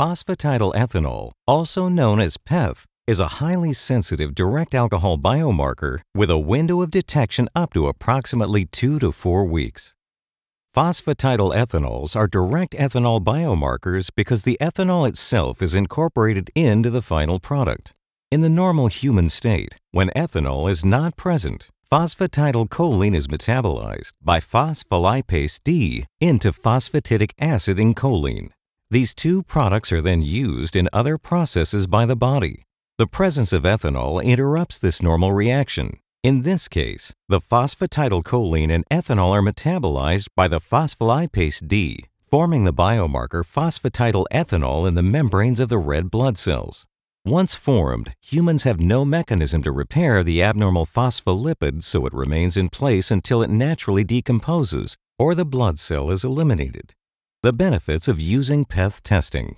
Phosphatidyl ethanol, also known as PEF, is a highly sensitive direct alcohol biomarker with a window of detection up to approximately 2 to 4 weeks. Phosphatidyl ethanols are direct ethanol biomarkers because the ethanol itself is incorporated into the final product. In the normal human state, when ethanol is not present, phosphatidylcholine is metabolized by phospholipase D into phosphatidic acid in choline. These two products are then used in other processes by the body. The presence of ethanol interrupts this normal reaction. In this case, the phosphatidylcholine and ethanol are metabolized by the phospholipase D, forming the biomarker phosphatidyl ethanol in the membranes of the red blood cells. Once formed, humans have no mechanism to repair the abnormal phospholipid so it remains in place until it naturally decomposes or the blood cell is eliminated. The benefits of using PETH testing.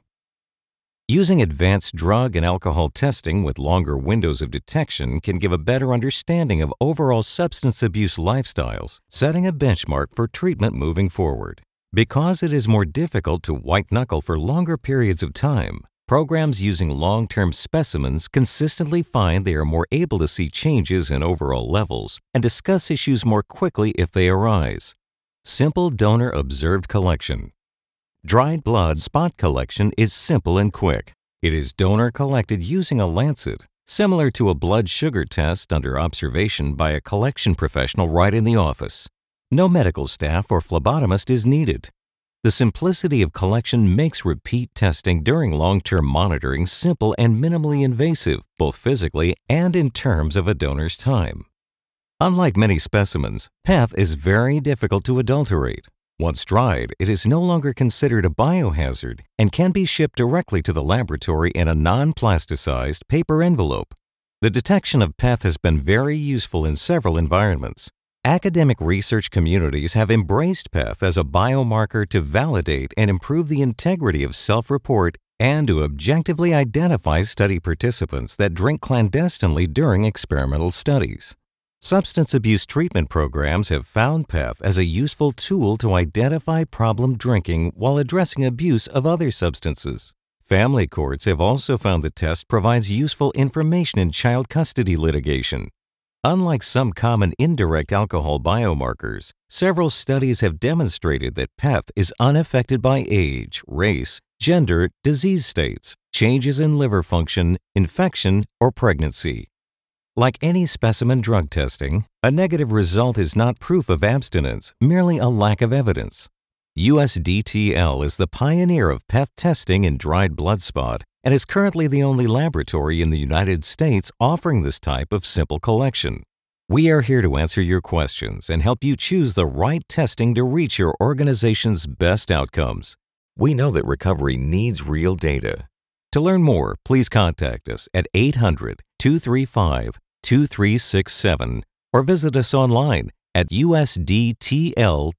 Using advanced drug and alcohol testing with longer windows of detection can give a better understanding of overall substance abuse lifestyles, setting a benchmark for treatment moving forward. Because it is more difficult to white-knuckle for longer periods of time, programs using long-term specimens consistently find they are more able to see changes in overall levels and discuss issues more quickly if they arise. Simple donor observed collection Dried blood spot collection is simple and quick. It is donor collected using a lancet, similar to a blood sugar test under observation by a collection professional right in the office. No medical staff or phlebotomist is needed. The simplicity of collection makes repeat testing during long-term monitoring simple and minimally invasive, both physically and in terms of a donor's time. Unlike many specimens, PATH is very difficult to adulterate. Once dried, it is no longer considered a biohazard and can be shipped directly to the laboratory in a non-plasticized paper envelope. The detection of PET has been very useful in several environments. Academic research communities have embraced peth as a biomarker to validate and improve the integrity of self-report and to objectively identify study participants that drink clandestinely during experimental studies. Substance abuse treatment programs have found PEF as a useful tool to identify problem drinking while addressing abuse of other substances. Family courts have also found the test provides useful information in child custody litigation. Unlike some common indirect alcohol biomarkers, several studies have demonstrated that PEF is unaffected by age, race, gender, disease states, changes in liver function, infection, or pregnancy. Like any specimen drug testing, a negative result is not proof of abstinence, merely a lack of evidence. USDTL is the pioneer of PET testing in dried blood spot and is currently the only laboratory in the United States offering this type of simple collection. We are here to answer your questions and help you choose the right testing to reach your organization's best outcomes. We know that recovery needs real data, to learn more, please contact us at 800 235 2367 or visit us online at usdtl.com.